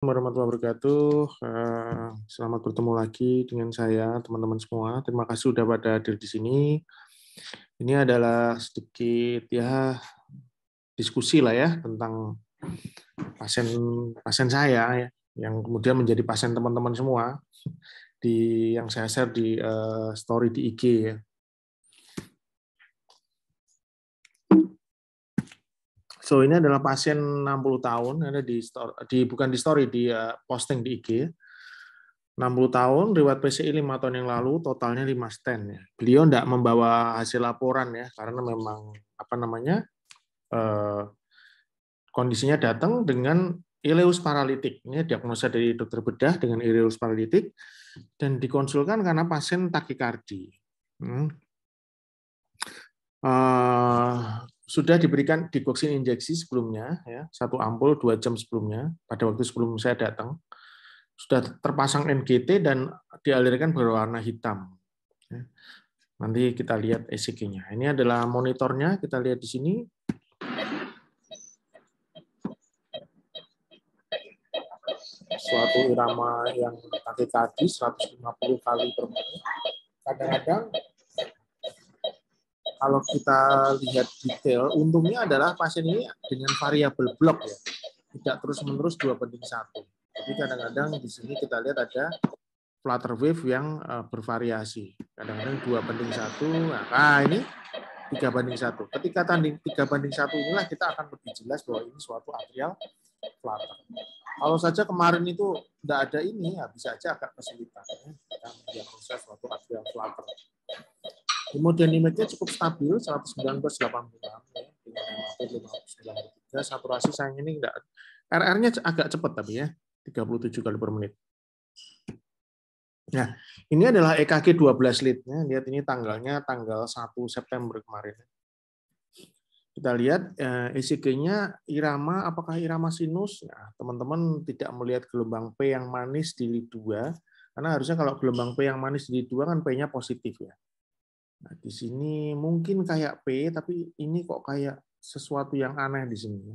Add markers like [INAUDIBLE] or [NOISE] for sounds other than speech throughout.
warahmatullahi wabarakatuh. Eh, selamat bertemu lagi dengan saya, teman-teman semua. Terima kasih sudah pada hadir di sini. Ini adalah sedikit ya diskusi lah ya tentang pasien pasien saya ya, yang kemudian menjadi pasien teman-teman semua di yang saya share di uh, story di IG ya. So ini adalah pasien 60 tahun ada di di bukan di story di eh, posting di IG. 60 tahun, riwayat PCI 5 tahun yang lalu, totalnya 5 stand ya. Beliau tidak membawa hasil laporan ya, karena memang apa namanya eh, kondisinya datang dengan ileus paralitik. Ini diagnosa dari dokter bedah dengan ileus paralitik dan dikonsulkan karena pasien takikardi. Hmm. Uh, sudah diberikan digoxin injeksi sebelumnya, ya, satu ampul dua jam sebelumnya, pada waktu sebelum saya datang, sudah terpasang NGT dan dialirkan berwarna hitam. Ya. Nanti kita lihat ECG-nya. Ini adalah monitornya, kita lihat di sini. Suatu irama yang kaki-kaki 150 kali per menit. Kadang-kadang kalau kita lihat detail, untungnya adalah pasien ini dengan variabel blok ya, tidak terus-menerus dua banding satu. Jadi kadang-kadang di sini kita lihat ada flutter wave yang eh, bervariasi. Kadang-kadang dua banding satu, nah ini tiga banding satu. Ketika tanding tiga banding satu inilah kita akan lebih jelas bahwa ini suatu atrial flutter. Kalau saja kemarin itu tidak ada ini, ya bisa saja agak kesulitan. Ya. Kita suatu atrial flutter. Kemudian limitnya cukup stabil 119 86 ya 593 saturasi sayang ini enggak RR-nya agak cepat tapi ya 37 kali per menit. Nah, ini adalah EKG 12 leadnya. Lihat ini tanggalnya tanggal 1 September kemarin. Kita lihat ECG-nya eh, e irama apakah irama sinus? Nah, teman-teman tidak melihat gelombang P yang manis di lead 2 karena harusnya kalau gelombang P yang manis di lead 2 kan P-nya positif ya di sini mungkin kayak P, tapi ini kok kayak sesuatu yang aneh di sini.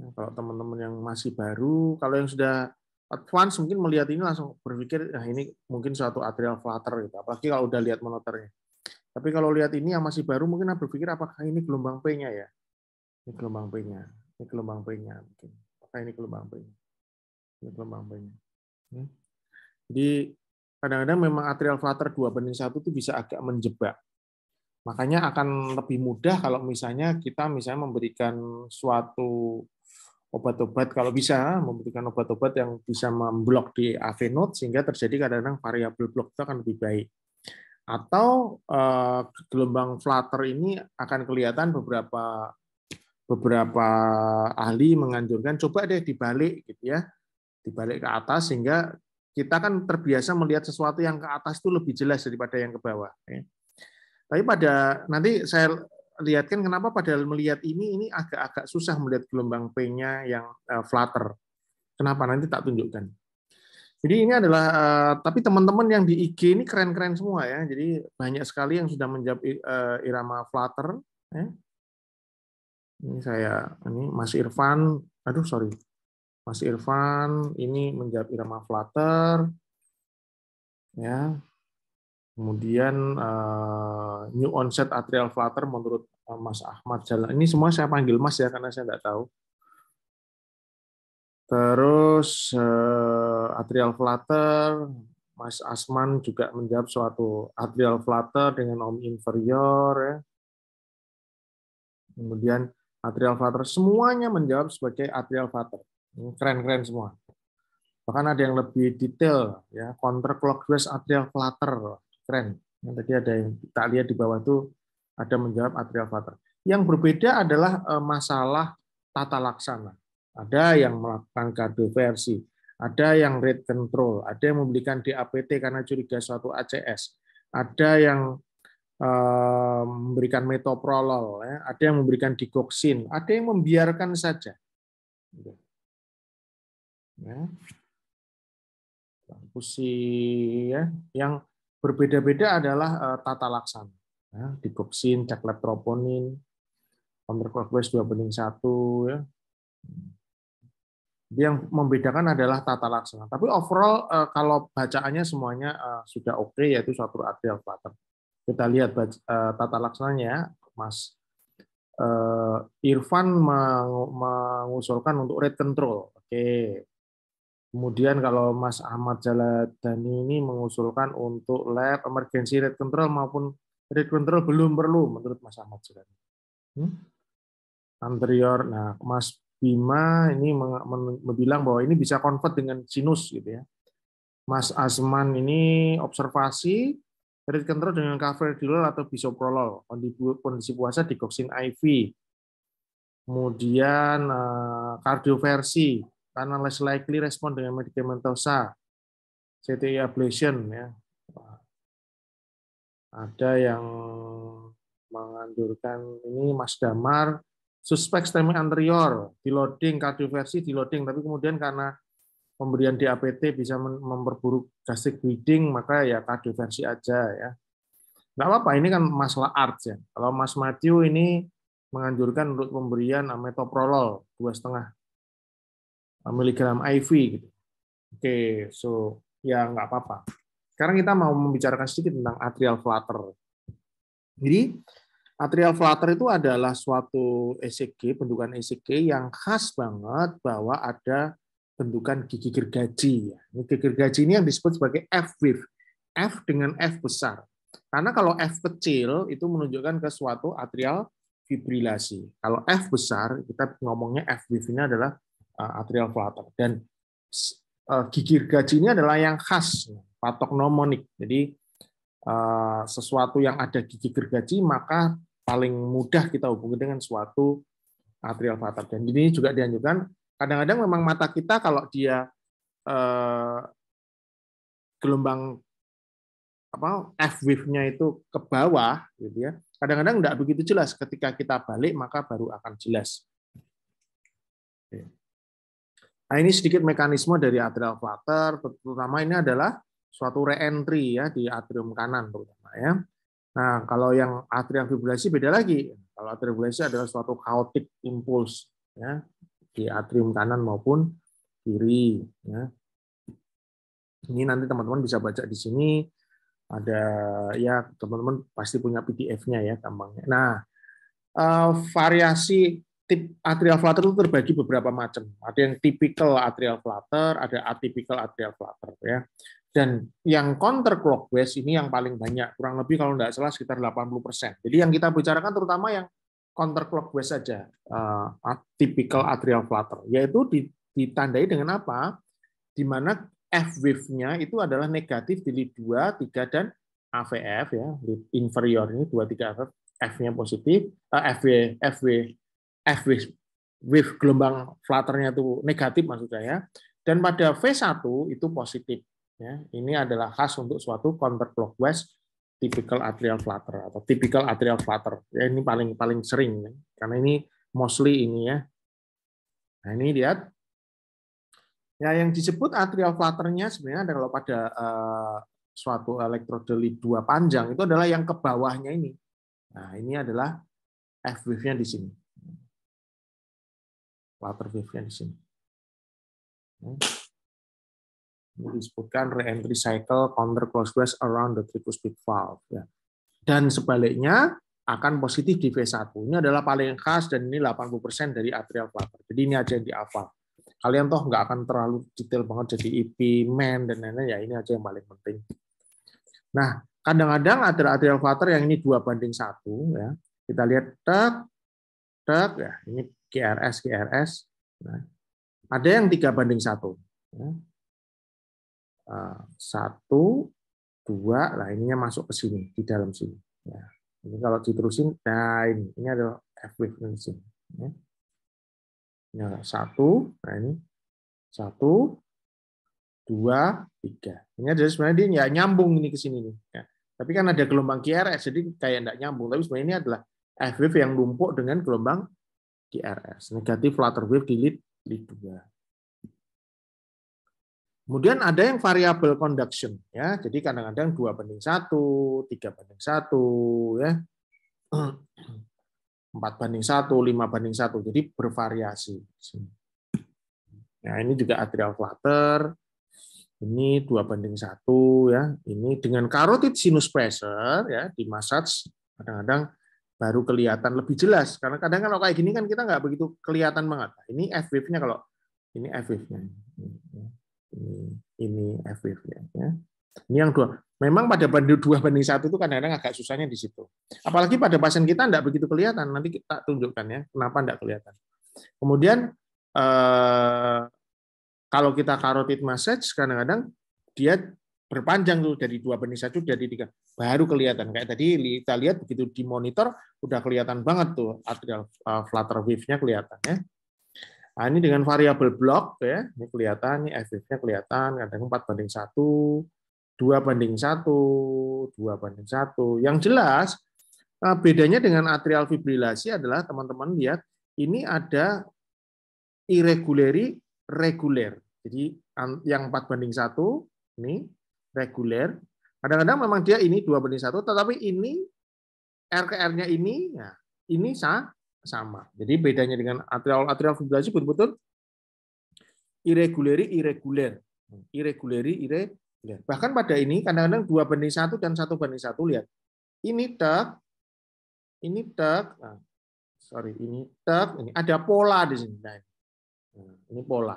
Nah, kalau teman-teman yang masih baru, kalau yang sudah advance mungkin melihat ini langsung berpikir, nah ini mungkin suatu atrial flutter gitu. Apalagi kalau udah lihat monoternya. Tapi kalau lihat ini yang masih baru mungkin berpikir apakah ini gelombang P-nya ya? Ini gelombang P-nya, ini gelombang P-nya mungkin. Apakah ini gelombang P-nya? Ini gelombang P-nya. Hmm. Jadi kadang-kadang memang atrial flutter 2 banding 1 itu bisa agak menjebak. Makanya akan lebih mudah kalau misalnya kita misalnya memberikan suatu obat-obat kalau bisa memberikan obat-obat yang bisa memblok di AV node sehingga terjadi kadang-kadang variabel blok itu akan lebih baik. Atau eh, gelombang flutter ini akan kelihatan beberapa beberapa ahli menganjurkan coba deh dibalik gitu ya. Dibalik ke atas sehingga kita kan terbiasa melihat sesuatu yang ke atas itu lebih jelas daripada yang ke bawah. Ya. Tapi pada nanti saya lihatkan kenapa pada melihat ini ini agak-agak susah melihat gelombang P-nya yang uh, flutter. Kenapa nanti tak tunjukkan. Jadi ini adalah eh, tapi teman-teman yang di IG ini keren-keren semua ya. Jadi banyak sekali yang sudah menjawab eh, irama flutter ya. Ini saya ini Mas Irfan, aduh sorry. Mas Irfan ini menjawab irama flutter, ya. Kemudian uh, new onset atrial flutter menurut eh, Mas Ahmad Jalan. Ini semua saya panggil Mas ya karena saya tidak tahu. Terus uh, atrial flutter, Mas Asman juga menjawab suatu atrial flutter dengan om inferior. Ya. Kemudian atrial flutter, semuanya menjawab sebagai atrial flutter. Hmm, keren-keren semua. Bahkan ada yang lebih detail, ya counterclockwise atrial flutter. Keren. Yang tadi ada yang kita lihat di bawah itu ada menjawab atrial flutter. Yang berbeda adalah e, masalah tata laksana. Ada yang melakukan kado versi, ada yang rate control, ada yang membelikan DAPT karena curiga suatu ACS, e, ya, ada yang memberikan metoprolol, ada yang memberikan digoksin, ada yang membiarkan saja ya. Transfusi ya. Yang berbeda-beda adalah eh, tata laksana. Ya, dikoksin, cek leptroponin, counterclockwise 2 banding 1 ya. yang membedakan adalah tata laksana. Tapi overall eh, kalau bacaannya semuanya eh, sudah oke okay, yaitu suatu adil pattern. Kita lihat tata laksananya Mas Irfan mengusulkan untuk rate control. Oke. Kemudian kalau Mas Ahmad Jaladani ini mengusulkan untuk lab emergency rate control maupun rate control belum perlu menurut Mas Ahmad Jaladani. Hmm? Anterior, nah Mas Bima ini membilang bahwa ini bisa convert dengan sinus gitu ya. Mas Asman ini observasi rate control dengan cafedilol atau bisoprolol, kondisi puasa digoksin IV. Kemudian eh, kardioversi, karena less likely respon dengan medikamentosa, CTI ablation ya. Ada yang menganjurkan ini Mas Damar suspek stemi anterior di loading kardioversi di loading tapi kemudian karena pemberian DAPT bisa memperburuk gastric bleeding maka ya kardioversi aja ya. nggak apa-apa ini kan masalah art ya. Kalau Mas Matthew ini menganjurkan untuk pemberian metoprolol dua setengah miligram IV gitu. Oke, so ya nggak apa-apa. Sekarang kita mau membicarakan sedikit tentang atrial flutter. Jadi atrial flutter itu adalah suatu ECG, bentukan ECG yang khas banget bahwa ada bentukan gigi gergaji. Ini gigi gergaji ini yang disebut sebagai F wave. F dengan F besar. Karena kalau F kecil itu menunjukkan ke suatu atrial fibrilasi. Kalau F besar, kita ngomongnya F wave ini adalah Eh, atrial flutter. Dan eh, gigi gergaji ini adalah yang khas, patok Jadi eh, sesuatu yang ada gigi gergaji maka paling mudah kita hubungi dengan suatu atrial flutter. Dan ini juga dianjurkan. Kadang-kadang memang mata kita kalau dia gelombang apa F wave-nya itu ke bawah, gitu ya. Kadang-kadang tidak begitu jelas. Ketika kita balik maka baru akan jelas. Nah, ini sedikit mekanisme dari atrial flutter, terutama ini adalah suatu reentry ya di atrium kanan terutama ya. Nah, kalau yang atrial fibrilasi beda lagi. Kalau atrial fibrilasi adalah suatu chaotic impuls ya di atrium kanan maupun kiri ya. Ini nanti teman-teman bisa baca di sini ada ya teman-teman pasti punya PDF-nya ya gampangnya. Nah, eh, variasi tip atrial flutter itu terbagi beberapa macam. Ada yang typical atrial flutter, ada atypical atrial flutter ya. Dan yang counter clockwise ini yang paling banyak, kurang lebih kalau tidak salah sekitar 80%. Jadi yang kita bicarakan terutama yang counter clockwise saja, uh, eh, atipikal atrial flutter, yaitu ditandai dengan apa? Di mana F wave-nya itu adalah negatif di lead 2, 3 dan AVF ya, lead inferior ini 2 3 AVF F-nya positif, eh, f FW FW F wave, wave gelombang flutternya itu negatif maksud saya dan pada V1 itu positif ya. Ini adalah khas untuk suatu counterclockwise typical atrial flutter atau typical atrial flutter. Ya ini paling paling sering ya. karena ini mostly ini ya. Nah, ini lihat Ya, yang disebut atrial flutternya sebenarnya ada kalau pada uh, suatu elektrodeli 2 panjang itu adalah yang ke bawahnya ini. Nah, ini adalah F wave-nya di sini water wave-nya di Ini disebutkan re-entry cycle counter clockwise around the tricuspid valve. Ya. Dan sebaliknya, akan positif di V1. Ini adalah paling khas dan ini 80% dari atrial flutter. Jadi ini aja yang di awal. Kalian toh nggak akan terlalu detail banget jadi IP, e MEN, dan lain-lain. Ya ini aja yang paling penting. Nah, kadang-kadang atrial flutter yang ini dua banding satu ya. Kita lihat tek tek ya. Ini GRS GRS. Nah, ada yang tiga banding satu. Ya. Ah, satu, dua, nah ininya masuk ke sini di dalam sini. Ya. Ini kalau diterusin, nah ini, ini adalah F wave ya. satu, nah ini satu, dua, tiga. Ini adalah sebenarnya dia ya, nyambung ini ke sini nih. Tapi kan ada gelombang QRS, jadi kayak tidak nyambung. Tapi sebenarnya ini adalah F yang lumpuh dengan gelombang di RS. Negatif flutter wave di lead, lead 2. Kemudian ada yang variable conduction ya. Jadi kadang-kadang dua -kadang banding satu, tiga banding satu, ya. 4 [CLEARS THROAT] banding 1, 5 banding 1. Jadi bervariasi. Nah, ini juga atrial flutter. Ini 2 banding 1 ya. Ini dengan carotid sinus pressure ya di massage kadang-kadang baru kelihatan lebih jelas. Karena kadang kalau kayak gini kan kita nggak begitu kelihatan banget. Nah, ini F nya kalau ini F nya Ini, ini F nya Ya. Ini yang dua. Memang pada banding dua banding satu itu kadang-kadang agak susahnya di situ. Apalagi pada pasien kita nggak begitu kelihatan. Nanti kita tunjukkan ya kenapa nggak kelihatan. Kemudian eh, kalau kita carotid massage kadang-kadang dia berpanjang tuh dari dua benih satu jadi tiga baru kelihatan kayak tadi kita lihat begitu di monitor udah kelihatan banget tuh atrial eh, flutter wave-nya kelihatan ya nah, ini dengan variabel block ya ini kelihatan ini FWave-nya kelihatan kadang empat banding satu dua banding satu dua banding satu yang jelas eh, bedanya dengan atrial fibrilasi adalah teman-teman lihat ini ada irreguleri reguler jadi yang empat banding satu ini reguler. Kadang-kadang memang dia ini dua banding satu, tetapi ini RKR-nya ini, ya, ini sama. Jadi bedanya dengan atrial atrial fibrilasi betul-betul irreguleri irreguler, irreguleri irreguler. Bahkan pada ini kadang-kadang dua banding satu dan satu banding satu lihat. Ini tak, ini tak, nah, sorry ini tak, ini ada pola di sini. Nah, ini nah, pola,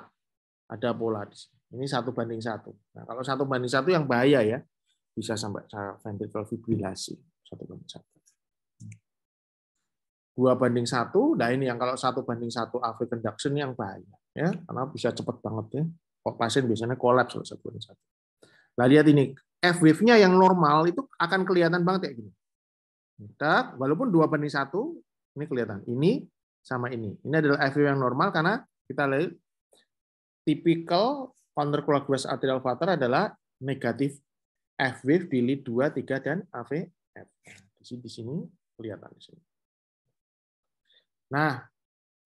ada pola di sini. Ini satu banding satu. Nah, kalau satu banding satu yang bahaya ya, bisa sampai ventricular fibrilasi satu banding satu. Dua banding satu, nah ini yang kalau satu banding satu AV conduction yang bahaya ya, karena bisa cepat banget ya. Kok pasien biasanya kolaps kalau satu banding satu. Nah lihat ini F wave-nya yang normal itu akan kelihatan banget kayak gini. Tak, walaupun dua banding satu, ini kelihatan. Ini sama ini. Ini adalah F wave yang normal karena kita lihat tipikal counterclockwise atrial flutter adalah negatif F wave di lead 2, 3 dan AV F. Di sini, kelihatan di sini. Nah,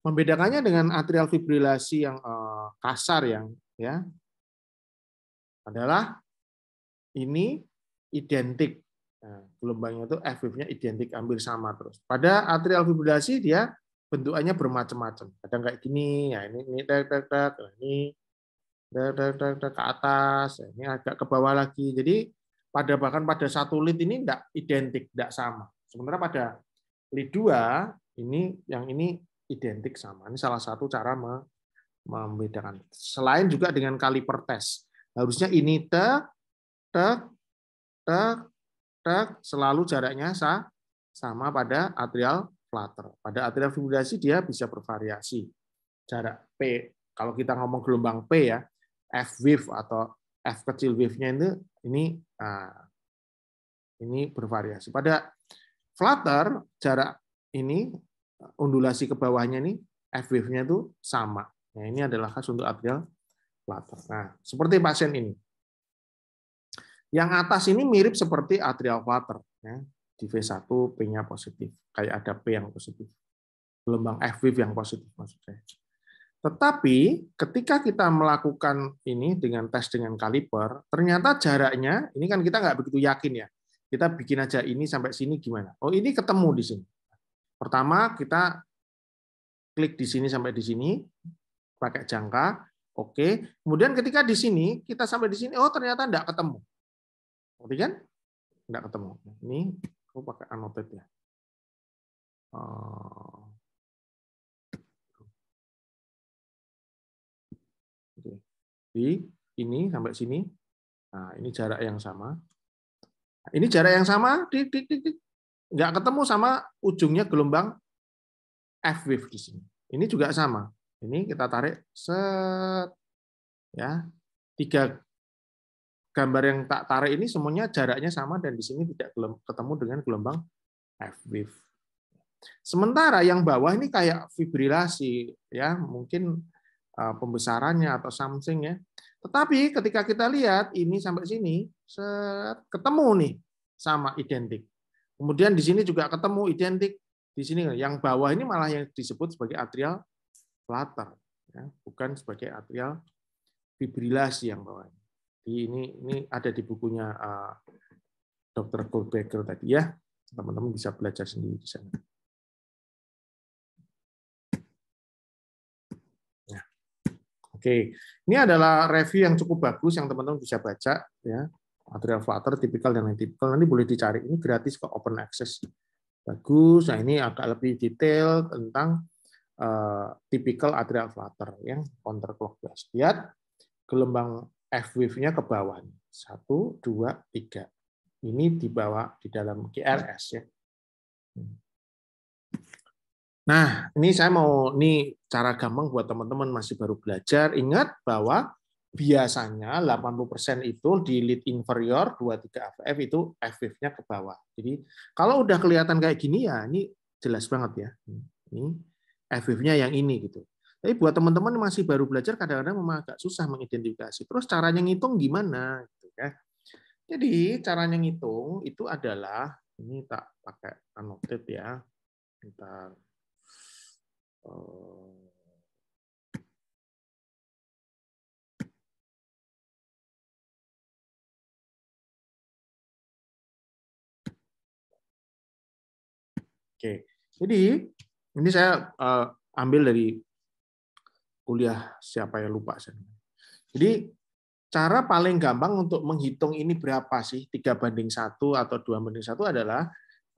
membedakannya dengan atrial fibrilasi yang eh, kasar yang ya adalah ini identik nah, gelombangnya itu F wave-nya identik ambil sama terus. Pada atrial fibrilasi dia bentukannya bermacam-macam. Kadang kayak gini, ya ini ini tek tek tek, ini ke atas, ini agak ke bawah lagi. Jadi pada bahkan pada satu lead ini tidak identik, tidak sama. Sementara pada lead dua ini yang ini identik sama. Ini salah satu cara membedakan. Selain juga dengan kaliper tes, Harusnya ini ter ter ter ter selalu jaraknya sama pada atrial flutter. Pada atrial fibrilasi dia bisa bervariasi. Jarak P kalau kita ngomong gelombang P ya, f wave atau f kecil wave-nya ini ini ah, ini bervariasi. Pada Flutter jarak ini undulasi ke bawahnya ini f wave-nya itu sama. Nah, ini adalah khas untuk atrial Flutter. Nah, seperti pasien ini. Yang atas ini mirip seperti atrial flutter. Ya. Di V1 P-nya positif. Kayak ada P yang positif. Gelombang F wave yang positif maksud saya. Tetapi ketika kita melakukan ini dengan tes dengan kaliper, ternyata jaraknya, ini kan kita nggak begitu yakin ya. Kita bikin aja ini sampai sini gimana. Oh ini ketemu di sini. Pertama kita klik di sini sampai di sini, pakai jangka, oke. Kemudian ketika di sini, kita sampai di sini, oh ternyata nggak ketemu. Ngerti kan? Nggak ketemu. Ini aku pakai annotate ya. Oh. di ini sampai sini. Nah, ini jarak yang sama. ini jarak yang sama, di di di di. nggak ketemu sama ujungnya gelombang F wave di sini. Ini juga sama. Ini kita tarik set ya. Tiga gambar yang tak tarik ini semuanya jaraknya sama dan di sini tidak ketemu dengan gelombang F wave. Sementara yang bawah ini kayak fibrilasi ya, mungkin Eh, pembesarannya atau something ya. Tetapi ketika kita lihat ini sampai sini ketemu nih sama identik. Kemudian di sini juga ketemu identik. Di sini yang bawah ini malah yang disebut sebagai atrial flutter, ya, bukan sebagai atrial fibrilasi yang bawah. Di ini ini ada di bukunya uh, eh, Dr. Goldberger tadi ya. Teman-teman bisa belajar sendiri di sana. Oke, ini adalah review yang cukup bagus yang teman-teman bisa baca ya. Material Flutter, tipikal dan tipikal nanti boleh dicari. Ini gratis ke open access. Bagus. Nah ini agak lebih detail tentang uh, eh, tipikal Adrial Flutter yang counterclockwise. Lihat gelombang F wave-nya ke bawah. Satu, dua, tiga. Ini dibawa di dalam GRS ya. Hmm. Nah, ini saya mau ini cara gampang buat teman-teman masih baru belajar. Ingat bahwa biasanya 80% itu di lead inferior 23 FF itu FF-nya ke bawah. Jadi kalau udah kelihatan kayak gini ya ini jelas banget ya. Ini FF-nya yang ini gitu. Tapi buat teman-teman masih baru belajar kadang-kadang memang agak susah mengidentifikasi. Terus caranya ngitung gimana gitu ya. Jadi caranya ngitung itu adalah ini tak pakai anotate ya. Kita Eh, oke, jadi ini saya uh, ambil dari kuliah siapa ya lupa saya. Jadi cara paling gampang untuk menghitung ini berapa sih tiga banding satu atau dua banding satu adalah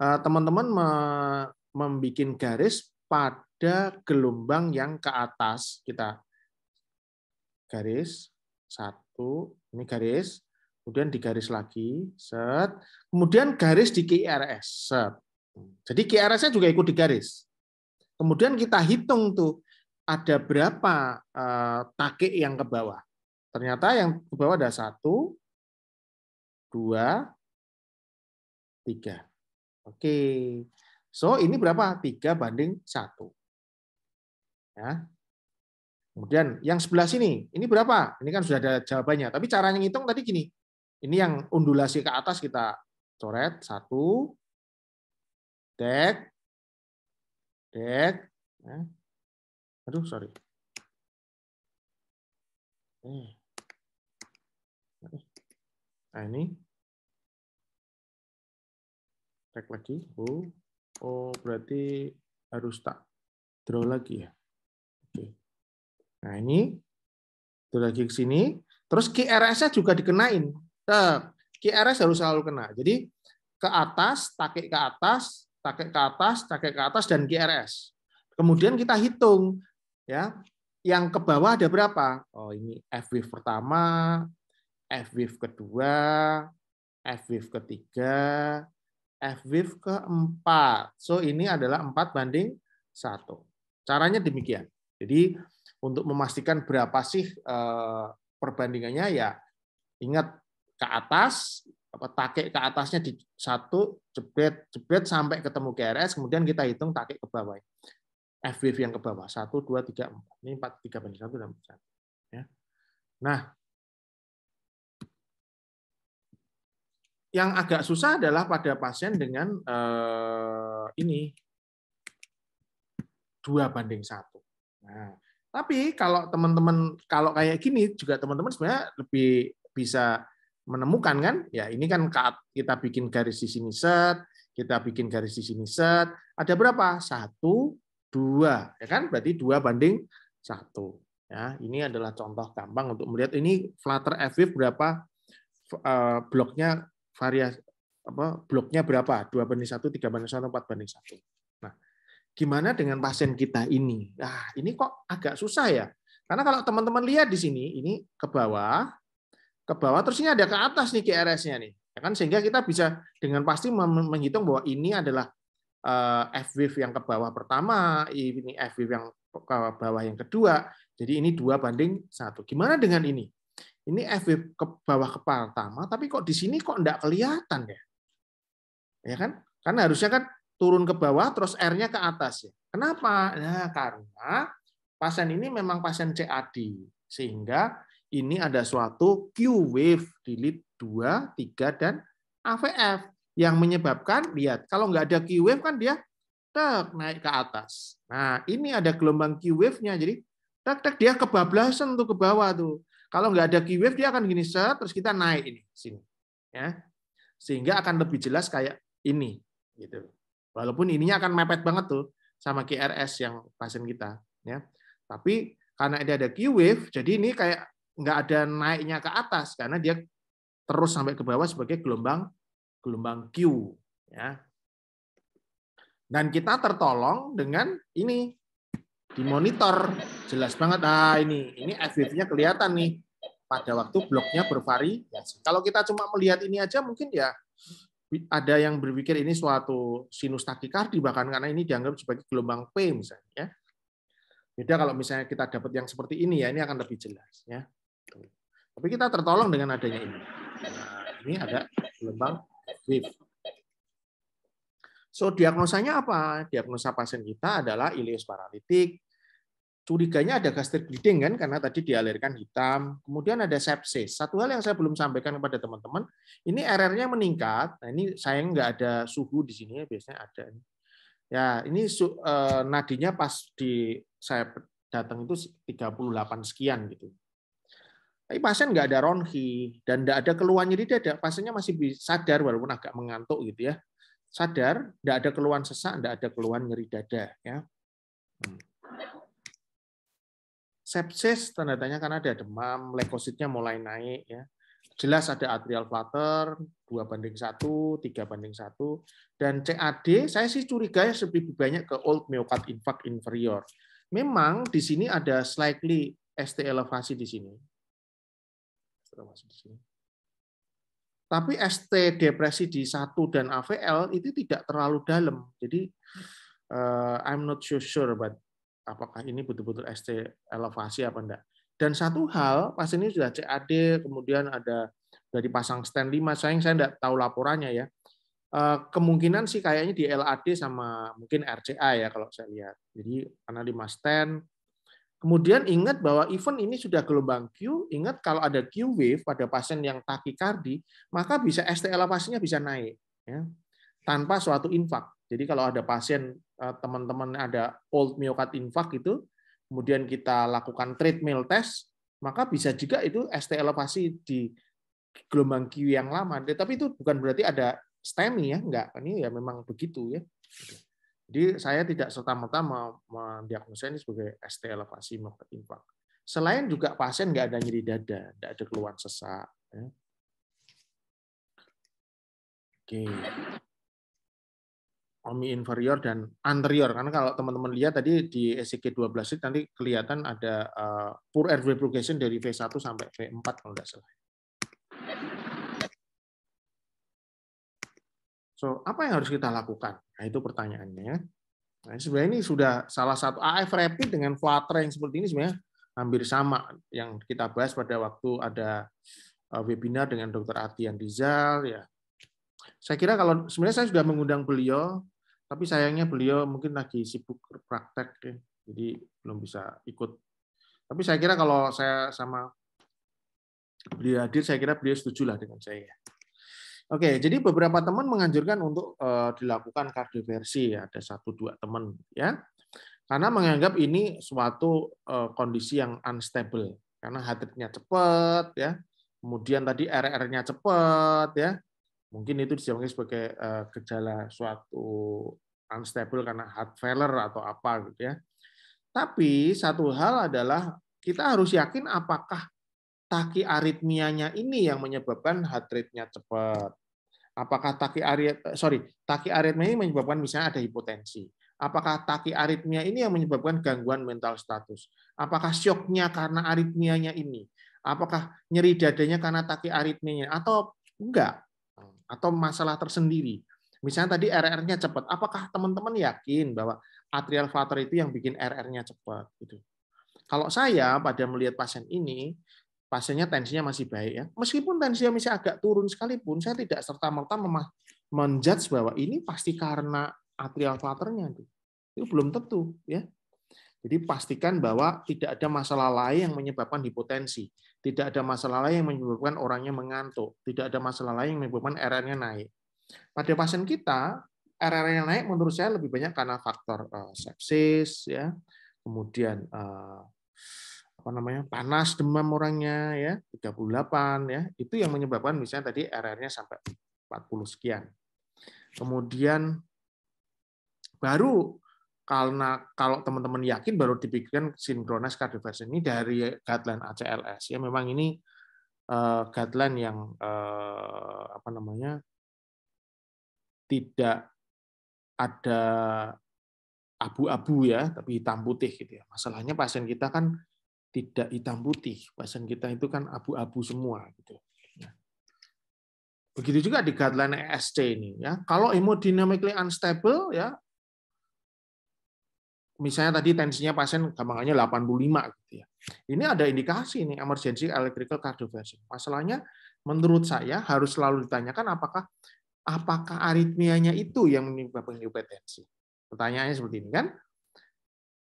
eh, teman-teman uh, membuat garis pada gelombang yang ke atas kita garis satu ini garis kemudian digaris lagi set kemudian garis di KRS set jadi KRS-nya juga ikut digaris kemudian kita hitung tuh ada berapa eh, take yang ke bawah ternyata yang ke bawah ada satu dua tiga oke So ini berapa? 3 banding 1. Ya. Kemudian yang sebelah sini, ini berapa? Ini kan sudah ada jawabannya. Tapi caranya ngitung tadi gini. Ini yang undulasi ke atas kita coret. Satu. Dek. Dek. Ya. Aduh, sorry. Eh. Nah, ini. Cek lagi. Oh. Oh, berarti harus tak draw lagi ya. Oke. Nah, ini draw lagi ke sini. Terus QRS-nya juga dikenain. QRS harus selalu kena. Jadi ke atas, takik ke atas, takik ke atas, takik ke atas dan QRS. Kemudian kita hitung ya. Yang ke bawah ada berapa? Oh, ini F wave pertama, F wave kedua, F wave ketiga, FWIF ke keempat. So ini adalah 4 banding 1. Caranya demikian. Jadi untuk memastikan berapa sih eh, perbandingannya ya ingat ke atas apa takik ke atasnya di satu jebret jebret sampai ketemu KRS kemudian kita hitung takik ke bawah FWIF yang ke bawah satu dua tiga empat ini empat tiga banding satu dan empat ya nah Yang agak susah adalah pada pasien dengan eh, ini dua banding satu. Nah, tapi kalau teman-teman kalau kayak gini juga teman-teman sebenarnya lebih bisa menemukan kan? Ya ini kan kita bikin garis di sini set, kita bikin garis di sini set. Ada berapa? Satu, dua, ya kan? Berarti dua banding satu. Ya, ini adalah contoh gampang untuk melihat ini Flutter FWIF berapa eh, bloknya variasi apa bloknya berapa? 2 banding 1, 3 banding 1, empat banding satu. Nah, gimana dengan pasien kita ini? Nah, ini kok agak susah ya. Karena kalau teman-teman lihat di sini, ini ke bawah, ke bawah terus ini ada ke atas nih krs nya nih. Ya kan sehingga kita bisa dengan pasti menghitung bahwa ini adalah eh, F wave yang ke bawah pertama, ini F wave yang ke bawah yang kedua. Jadi ini dua banding satu. Gimana dengan ini? ini FW ke bawah kepala pertama, tapi kok di sini kok enggak kelihatan ya? Ya kan? Karena harusnya kan turun ke bawah terus R-nya ke atas ya. Kenapa? Nah, karena pasien ini memang pasien CAD. Sehingga ini ada suatu Q wave di lead 2, 3 dan AVF yang menyebabkan lihat kalau nggak ada Q wave kan dia tek naik ke atas. Nah, ini ada gelombang Q wave-nya jadi tek tek dia kebablasan tuh ke bawah tuh. Kalau nggak ada key wave dia akan gini set, terus kita naik ini sini, ya. Sehingga akan lebih jelas kayak ini, gitu. Walaupun ininya akan mepet banget tuh sama QRS yang pasien kita, ya. Tapi karena ini ada key wave jadi ini kayak nggak ada naiknya ke atas karena dia terus sampai ke bawah sebagai gelombang gelombang Q, ya. Dan kita tertolong dengan ini di monitor jelas banget ah ini ini FWB-nya kelihatan nih pada waktu bloknya bervariasi. Kalau kita cuma melihat ini aja mungkin ya ada yang berpikir ini suatu sinus takikardi bahkan karena ini dianggap sebagai gelombang P misalnya. Ya. Beda kalau misalnya kita dapat yang seperti ini ya ini akan lebih jelas ya. Tapi kita tertolong dengan adanya ini. Nah, ini ada gelombang wave. So diagnosanya apa? Diagnosa pasien kita adalah ileus paralitik. Curiganya ada gastric bleeding kan karena tadi dialirkan hitam. Kemudian ada sepsis. Satu hal yang saya belum sampaikan kepada teman-teman, ini RR-nya meningkat. Nah, ini sayang nggak ada suhu di sini biasanya ada. Ya, ini eh, nadinya pas di saya datang itu 38 sekian gitu. Tapi pasien nggak ada ronki dan nggak ada keluhan nyeri ada. pasiennya masih sadar walaupun agak mengantuk gitu ya sadar, tidak ada keluhan sesak, tidak ada keluhan nyeri dada. Ya. Hmm. Sepsis tanda tanya kan ada demam, leukositnya mulai naik. Ya. Jelas ada atrial flutter, 2 banding 1, 3 banding 1. Dan CAD, saya sih curiga ya lebih banyak ke old myocard infarct inferior. Memang di sini ada slightly ST elevasi di sini. Elevasi di sini tapi ST depresi di 1 dan AVL itu tidak terlalu dalam. Jadi uh, I'm not so sure but apakah ini betul-betul ST elevasi apa enggak. Dan satu hal, pas ini sudah CAD, kemudian ada dari pasang stand 5, saya saya enggak tahu laporannya ya. Uh, kemungkinan sih kayaknya di LAD sama mungkin RCA ya kalau saya lihat. Jadi karena 5 stand, Kemudian ingat bahwa event ini sudah gelombang Q, ingat kalau ada Q wave pada pasien yang takikardi, maka bisa STL nya bisa naik ya, tanpa suatu infak. Jadi kalau ada pasien eh, teman-teman ada old myocard infak itu, kemudian kita lakukan treadmill test, maka bisa juga itu ST elevasi di gelombang Q yang lama. Tapi itu bukan berarti ada STEMI ya, enggak. Ini ya memang begitu ya. Jadi saya tidak serta-merta mendiagnosa ini sebagai ST elevasi maupun infak. Selain juga pasien nggak ada nyeri dada, nggak ada keluhan sesak. Ya. Oke. Omi inferior dan anterior. Karena kalau teman-teman lihat tadi di ECG 12 nanti kelihatan ada uh, eh, poor airway progression dari V1 sampai V4 kalau nggak salah. So, apa yang harus kita lakukan? Nah, itu pertanyaannya. Nah, sebenarnya ini sudah salah satu AF rapid dengan Flutter yang seperti ini sebenarnya hampir sama yang kita bahas pada waktu ada eh, webinar dengan Dr. Atian Rizal ya. Saya kira kalau sebenarnya saya sudah mengundang beliau, tapi sayangnya beliau mungkin lagi sibuk praktek ya. Jadi belum bisa ikut. Tapi saya kira kalau saya sama beliau hadir, saya kira beliau setujulah dengan saya. Oke, jadi beberapa teman menganjurkan untuk uh, dilakukan kardioversi, ya, ada satu dua teman ya, karena menganggap ini suatu eh, kondisi yang unstable, karena heart rate-nya cepat ya, kemudian tadi RR-nya cepat ya, mungkin itu disebut sebagai eh, gejala suatu unstable karena heart failure atau apa gitu ya. Tapi satu hal adalah kita harus yakin apakah taki aritmianya ini yang menyebabkan heart rate-nya cepat. Apakah taki arit, eh, sorry, taki aritmia ini menyebabkan misalnya ada hipotensi. Apakah taki aritmia ini yang menyebabkan gangguan mental status? Apakah syoknya karena aritmianya ini? Apakah nyeri dadanya karena taki aritmianya atau enggak? Atau masalah tersendiri? Misalnya tadi RR-nya cepat, apakah teman-teman yakin bahwa atrial flutter itu yang bikin RR-nya cepat gitu? Kalau saya pada melihat pasien ini, pasiennya tensinya masih baik ya. Meskipun tensinya masih agak turun sekalipun, saya tidak serta-merta menjudge bahwa ini pasti karena atrial flutternya itu. Itu belum tentu ya. Jadi pastikan bahwa tidak ada masalah lain yang menyebabkan hipotensi, tidak ada masalah lain yang menyebabkan orangnya mengantuk, tidak ada masalah lain yang menyebabkan RR-nya naik. Pada pasien kita, RR-nya naik menurut saya lebih banyak karena faktor eh, sepsis ya, kemudian eh, apa namanya panas demam orangnya ya 38 ya itu yang menyebabkan misalnya tadi RR-nya sampai 40 sekian. Kemudian baru karena kalau teman-teman yakin baru dipikirkan sinkronis cardioversion ini dari guideline ACLS ya memang ini uh, guideline yang eh, apa namanya tidak ada abu-abu ya tapi hitam putih gitu ya masalahnya pasien kita kan tidak hitam putih. Pasien kita itu kan abu-abu semua gitu. Ya. Begitu juga di guideline ESC ini ya. Kalau hemodynamically unstable ya misalnya tadi tensinya pasien gampangnya 85 gitu ya. Ini ada indikasi ini emergency electrical cardioversion. Masalahnya menurut saya harus selalu ditanyakan apakah apakah aritmianya itu yang menyebabkan hipotensi. Pertanyaannya seperti ini kan?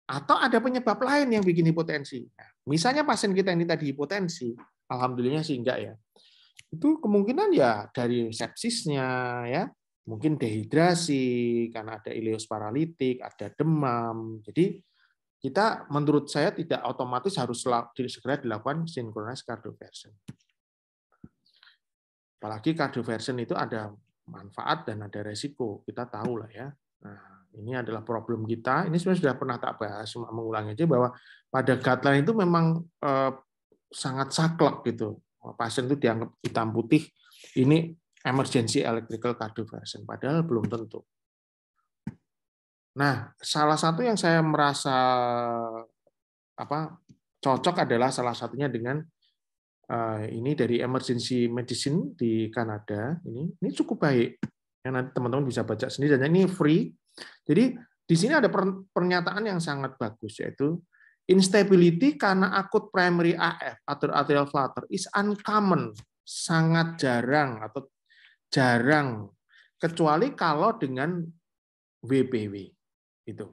Atau ada penyebab lain yang bikin hipotensi. Nah, Misalnya pasien kita ini tadi hipotensi, alhamdulillah sih enggak ya. Itu kemungkinan ya dari sepsisnya ya, mungkin dehidrasi karena ada ileus paralitik, ada demam. Jadi kita menurut saya tidak otomatis harus segera dilakukan synchronized cardioversion. Apalagi cardioversion itu ada manfaat dan ada resiko, kita tahu lah ya. Nah, ini adalah problem kita. Ini sebenarnya sudah pernah tak bahas, cuma mengulangi aja bahwa pada guideline itu memang eh, sangat saklek gitu. Pasien itu dianggap hitam putih. Ini emergency electrical cardioversion, padahal belum tentu. Nah, salah satu yang saya merasa apa cocok adalah salah satunya dengan eh, ini dari emergency medicine di Kanada. Ini ini cukup baik. Ya, nanti teman-teman bisa baca sendiri dan ini free jadi di sini ada pernyataan yang sangat bagus yaitu instability karena akut primary AF atau atrial flutter is uncommon, sangat jarang atau jarang kecuali kalau dengan WPW itu.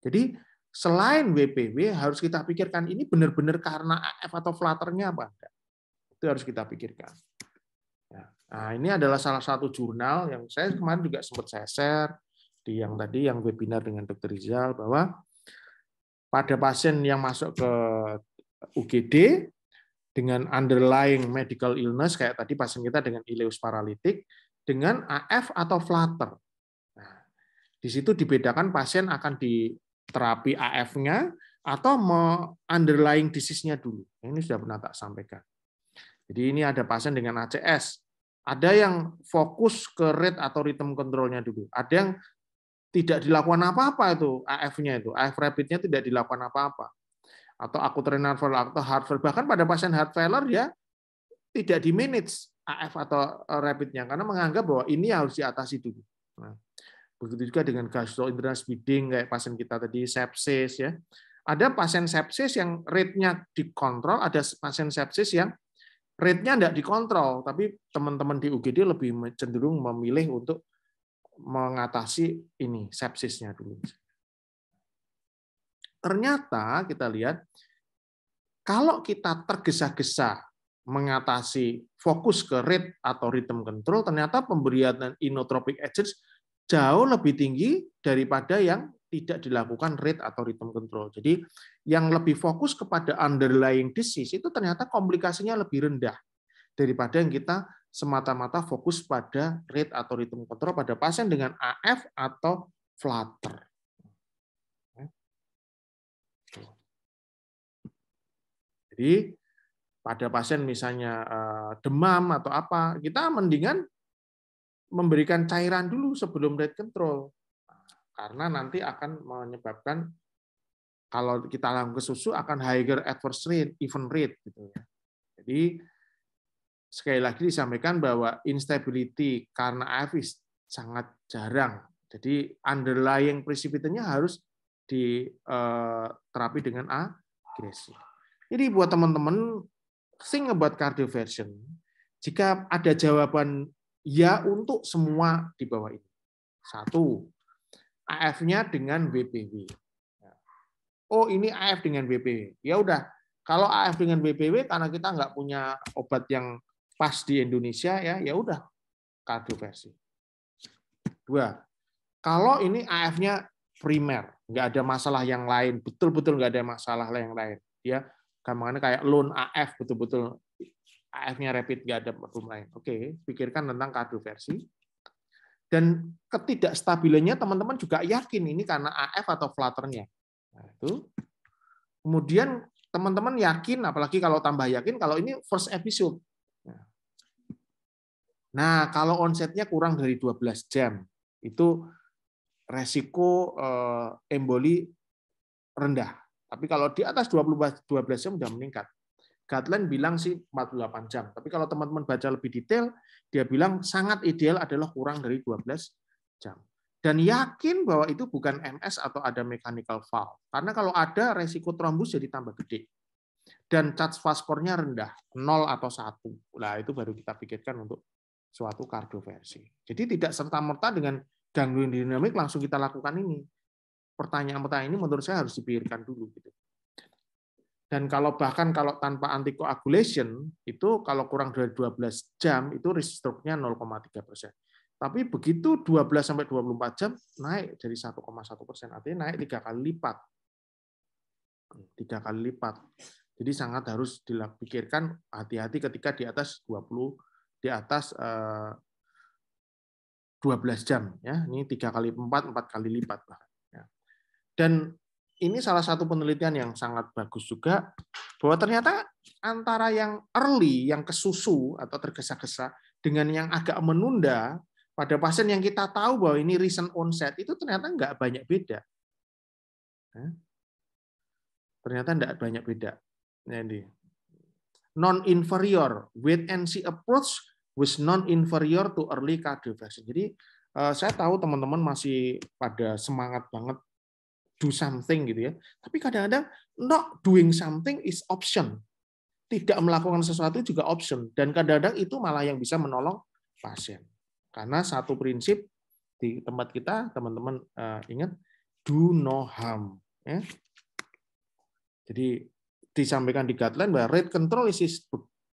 Jadi selain WPW harus kita pikirkan ini benar-benar karena AF atau flutternya apa enggak. Itu harus kita pikirkan. Ya. Nah, ini adalah salah satu jurnal yang saya kemarin juga sempat saya share di yang tadi yang webinar dengan dokter Rizal bahwa pada pasien yang masuk ke UGD dengan underlying medical illness kayak tadi pasien kita dengan ileus paralitik dengan AF atau flutter. Nah, di situ dibedakan pasien akan diterapi AF-nya atau underlying disease-nya dulu. Ini sudah pernah tak sampaikan. Jadi ini ada pasien dengan ACS, ada yang fokus ke rate atau rhythm control-nya dulu, ada yang tidak dilakukan apa-apa itu AF-nya itu, AF rapid nya tidak dilakukan apa-apa. Atau aku renal failure atau heart failure. Bahkan pada pasien heart failure ya tidak di manage AF atau e, rapid-nya karena menganggap bahwa ini harus diatasi dulu. Nah, begitu juga dengan gastrointestinal bleeding kayak pasien kita tadi sepsis ya. Ada pasien sepsis yang rate-nya dikontrol, ada pasien sepsis yang rate-nya tidak dikontrol, tapi teman-teman di UGD lebih cenderung memilih untuk mengatasi ini sepsisnya dulu. Ternyata kita lihat kalau kita tergesa-gesa mengatasi fokus ke rate atau rhythm control, ternyata pemberian inotropic agents jauh lebih tinggi daripada yang tidak dilakukan rate atau rhythm control. Jadi yang lebih fokus kepada underlying disease itu ternyata komplikasinya lebih rendah daripada yang kita semata-mata fokus pada rate atau ritme kontrol pada pasien dengan AF atau flutter. Jadi pada pasien misalnya eh, demam atau apa, kita mendingan memberikan cairan dulu sebelum rate control. Karena nanti akan menyebabkan kalau kita langsung ke susu akan higher adverse rate, even rate gitu ya. Jadi sekali lagi disampaikan bahwa instability karena AFIS sangat jarang. Jadi underlying precipitannya harus diterapi eh, dengan agresi. Jadi buat teman-teman sing about cardioversion. Jika ada jawaban ya untuk semua di bawah ini. Satu, AF-nya dengan BPW. Oh ini AF dengan BPW. Ya udah, kalau AF dengan BPW karena kita nggak punya obat yang pas di Indonesia ya ya udah kardioversi. Dua, kalau ini AF-nya primer, nggak ada masalah yang lain, betul-betul nggak ada masalah yang lain. Ya, gampangnya kayak loan AF betul-betul AF-nya rapid nggak ada problem lain. Oke, pikirkan tentang kardioversi. Dan ketidakstabilannya teman-teman juga yakin ini karena AF atau flutternya. Nah, itu. Kemudian teman-teman yakin, apalagi kalau tambah yakin, kalau ini first episode, Nah, kalau onsetnya kurang dari 12 jam, itu resiko eh, emboli rendah. Tapi kalau di atas 12 jam sudah meningkat. Guideline bilang sih 48 jam. Tapi kalau teman-teman baca lebih detail, dia bilang sangat ideal adalah kurang dari 12 jam. Dan yakin bahwa itu bukan MS atau ada mechanical valve. Karena kalau ada, resiko trombus jadi tambah gede. Dan charge fast rendah, 0 atau 1. Nah, itu baru kita pikirkan untuk suatu kardioversi. Jadi tidak serta-merta dengan gangguan dinamik langsung kita lakukan ini. Pertanyaan-pertanyaan ini menurut saya harus dipikirkan dulu gitu. Dan kalau bahkan kalau tanpa anticoagulation, itu kalau kurang dari 12 jam itu risk stroke-nya 0,3 persen. Tapi begitu 12 sampai 24 jam naik dari 1,1 persen, artinya naik tiga kali lipat. Tiga kali lipat. Jadi sangat harus dipikirkan hati-hati ketika di atas 20 di atas 12 eh, jam ya ini tiga kali empat empat kali lipat bahkan ya. dan ini salah satu penelitian yang sangat bagus juga bahwa ternyata antara yang early yang kesusu atau tergesa-gesa dengan yang agak menunda pada pasien yang kita tahu bahwa ini recent onset itu ternyata nggak banyak beda ya. ternyata nggak banyak beda ini non-inferior, wait and see approach with non-inferior to early cardioversion. Jadi eh, saya tahu teman-teman masih pada semangat banget do something gitu ya. Tapi kadang-kadang not doing something is option. Tidak melakukan sesuatu juga option dan kadang-kadang itu malah yang bisa menolong pasien. Karena satu prinsip di tempat kita teman-teman eh, ingat do no harm ya. Jadi disampaikan di guideline bahwa rate control is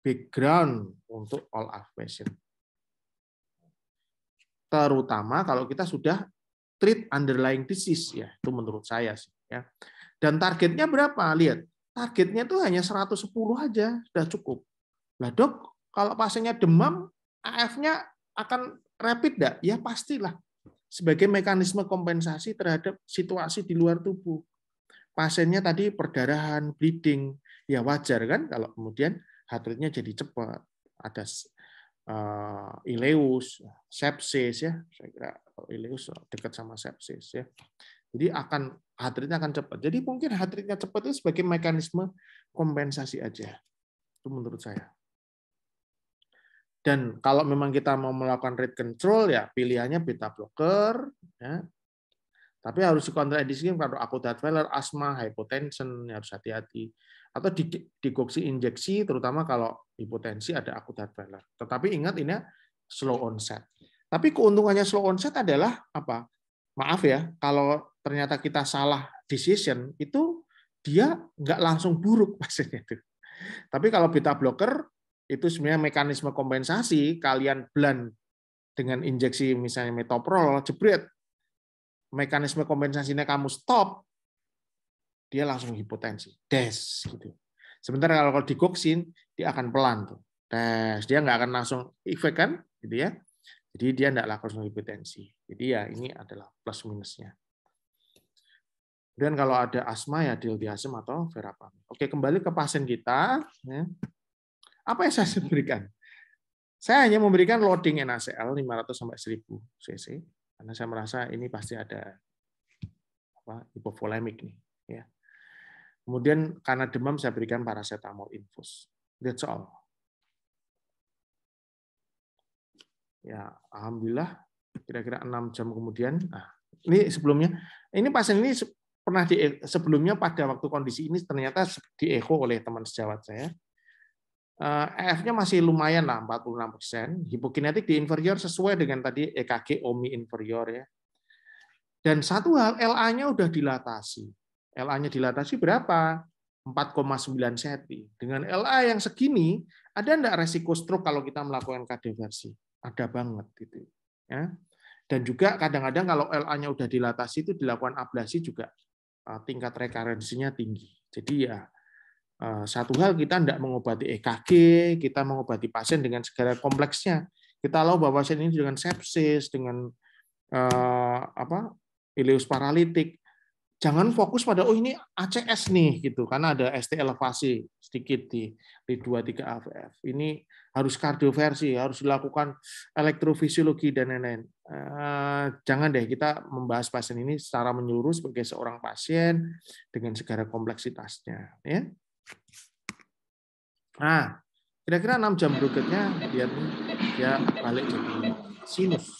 background untuk all patient. Terutama kalau kita sudah treat underlying disease ya, itu menurut saya sih ya. Dan targetnya berapa? Lihat, targetnya itu hanya 110 aja, sudah cukup. Lah dok, kalau pasiennya demam, AF-nya akan rapid enggak? Ya pastilah. Sebagai mekanisme kompensasi terhadap situasi di luar tubuh pasiennya tadi perdarahan, bleeding, ya wajar kan kalau kemudian heart rate-nya jadi cepat. Ada uh, ileus, sepsis ya. Saya kira ileus dekat sama sepsis ya. Jadi akan heart rate-nya akan cepat. Jadi mungkin heart rate-nya cepat itu sebagai mekanisme kompensasi aja. Itu menurut saya. Dan kalau memang kita mau melakukan rate control ya pilihannya beta blocker ya, tapi harus dikontradisikan kalau akurat failure, asma, hipotension, ya harus hati-hati. Atau digoksi injeksi, terutama kalau hipotensi ada heart failure. Tetapi ingat ini slow onset. Tapi keuntungannya slow onset adalah apa? Maaf ya, kalau ternyata kita salah decision, itu dia nggak langsung buruk pasiennya [LAUGHS] itu. Tapi kalau beta blocker, itu sebenarnya mekanisme kompensasi, kalian blend dengan injeksi misalnya metoprol, jebret, mekanisme kompensasinya kamu stop, dia langsung hipotensi, des gitu. Sebentar kalau, kalau digoksin dia akan pelan tuh, des dia nggak akan langsung efek kan, gitu ya. Jadi dia nggak langsung hipotensi. Jadi ya ini adalah plus minusnya. Dan kalau ada asma ya asma atau verapam. Oke kembali ke pasien kita. Ya. Apa yang saya [LAUGHS] berikan? Saya hanya memberikan loading NaCl 500 sampai 1000 cc karena saya merasa ini pasti ada apa hipovolemik nih ya kemudian karena demam saya berikan paracetamol infus that's all ya alhamdulillah kira-kira enam jam kemudian nah, ini sebelumnya ini pasien ini pernah di sebelumnya pada waktu kondisi ini ternyata dieho oleh teman sejawat saya EF-nya eh, masih lumayan lah 46 persen. Hipokinetik di inferior sesuai dengan tadi EKG OMI inferior ya. Dan satu hal LA-nya udah dilatasi. LA-nya dilatasi berapa? 4,9 seti. Dengan LA yang segini, ada enggak resiko stroke kalau kita melakukan kardioversi? Ada banget gitu. Ya. Dan juga kadang-kadang kalau LA-nya udah dilatasi itu dilakukan ablasi juga eh, tingkat rekarensinya tinggi. Jadi ya Eh, satu hal kita tidak mengobati EKG, kita mengobati pasien dengan segala kompleksnya. Kita tahu bahwa pasien ini dengan sepsis, dengan eh, apa ileus paralitik. Jangan fokus pada oh ini ACS nih gitu karena ada ST elevasi sedikit di di tiga AVF. Ini harus kardioversi, harus dilakukan elektrofisiologi dan lain-lain. Eh, jangan deh kita membahas pasien ini secara menyeluruh sebagai seorang pasien dengan segala kompleksitasnya ya. Nah, kira-kira 6 jam berikutnya dia dia balik jadi sinus.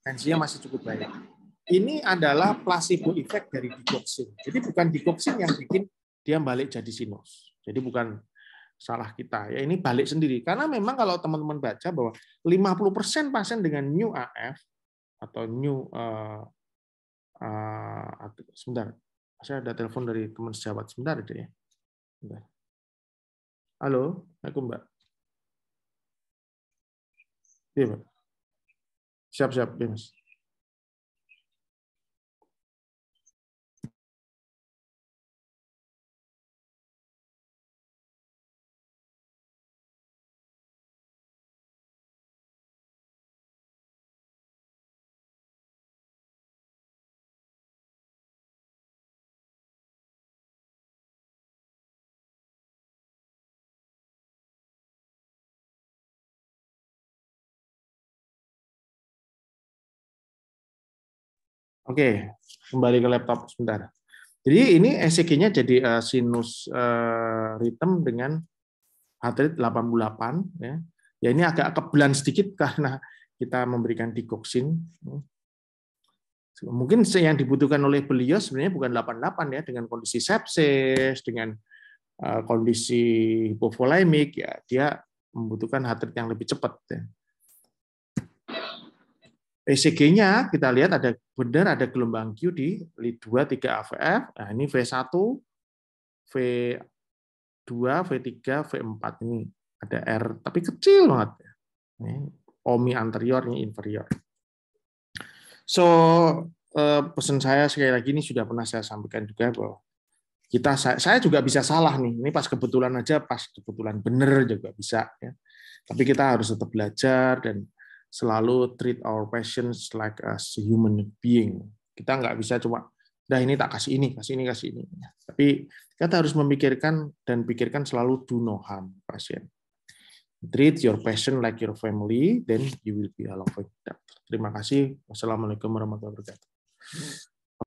Tensinya masih cukup baik. Ini adalah placebo effect dari digoxin. Jadi bukan digoxin yang bikin dia balik jadi sinus. Jadi bukan salah kita. Ya ini balik sendiri. Karena memang kalau teman-teman baca bahwa 50% pasien dengan new AF atau new uh, uh, sebentar, saya ada telepon dari teman sejawat sebentar itu ya. Bentar. Halo, aku Mbak. Iya, Mbak. Siap-siap, ya, Mas. Oke, kembali ke laptop sebentar. Jadi ini ECG-nya jadi uh, sinus uh, rhythm dengan heart rate 88 ya. Ya ini agak kebelan sedikit [LAUGHS] karena kita memberikan dikoksin. Mungkin yang dibutuhkan oleh beliau sebenarnya bukan 88 ya dengan kondisi sepsis, dengan uh, kondisi hipovolemik ya dia membutuhkan heart rate yang lebih cepat ya. ECG-nya kita lihat ada benar ada gelombang Q di lead 2 3 AVF. Nah, ini V1, V2, V3, V4 ini ada R tapi kecil banget. Ini omi anterior ini inferior. So, eh, pesan saya sekali lagi ini sudah pernah saya sampaikan juga bahwa kita saya juga bisa salah nih. Ini pas kebetulan aja, pas kebetulan benar juga bisa ya. Tapi kita harus tetap belajar dan selalu treat our patients like as human being. Kita nggak bisa cuma, dah ini tak kasih ini, kasih ini, kasih ini. Tapi kita harus memikirkan dan pikirkan selalu do no harm pasien. Treat your patient like your family, then you will be a loving doctor. Terima kasih. Wassalamualaikum warahmatullahi wabarakatuh.